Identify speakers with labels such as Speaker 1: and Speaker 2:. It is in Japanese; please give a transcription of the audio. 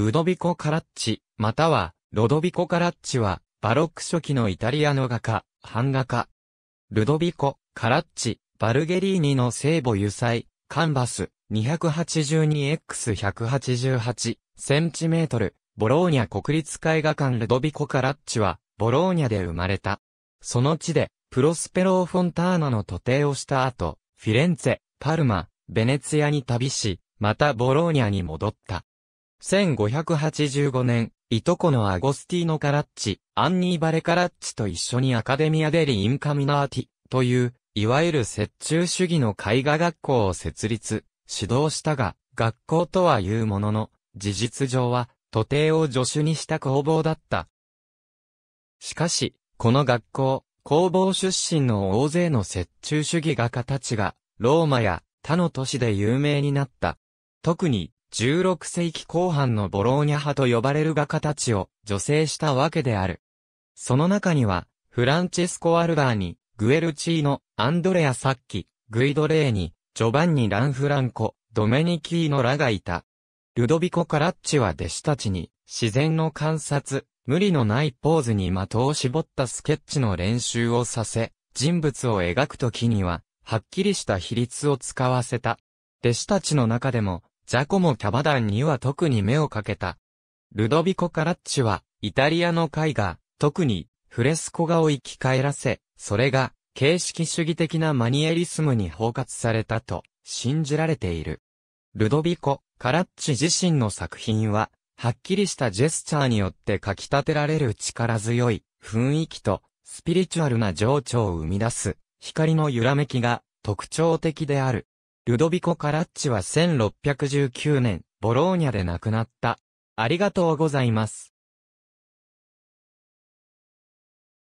Speaker 1: ルドビコ・カラッチ、または、ロドビコ・カラッチは、バロック初期のイタリアの画家、版画家。ルドビコ、カラッチ、バルゲリーニの聖母油彩、カンバス、282x188 センチメートル、ボローニャ国立絵画館ルドビコ・カラッチは、ボローニャで生まれた。その地で、プロスペロー・フォンターナの徒弟をした後、フィレンツェ、パルマ、ベネツィアに旅し、またボローニャに戻った。1585年、いとこのアゴスティーノ・カラッチ、アンニーバレ・カラッチと一緒にアカデミア・デリ・インカミナーティ、という、いわゆる折衷主義の絵画学校を設立、指導したが、学校とは言うものの、事実上は、徒弟を助手にした工房だった。しかし、この学校、工房出身の大勢の折衷主義画家たちが、ローマや他の都市で有名になった。特に、16世紀後半のボローニャ派と呼ばれる画家たちを女性したわけである。その中には、フランチェスコ・アルバーニ、グエルチーノ、アンドレア・サッキ、グイド・レーニ、ジョバンニ・ランフランコ、ドメニキーノらがいた。ルドビコ・カラッチは弟子たちに、自然の観察、無理のないポーズに的を絞ったスケッチの練習をさせ、人物を描くときには、はっきりした比率を使わせた。弟子たちの中でも、ジャコモ・キャバダンには特に目をかけた。ルドビコ・カラッチは、イタリアの絵画、特に、フレスコ画を生き返らせ、それが、形式主義的なマニエリスムに包括されたと、信じられている。ルドビコ・カラッチ自身の作品は、はっきりしたジェスチャーによって書き立てられる力強い雰囲気とスピリチュアルな情緒を生み出す光の揺らめきが特徴的である。ルドビコ・カラッチは1619年、ボローニャで亡くなった。ありがとうございます。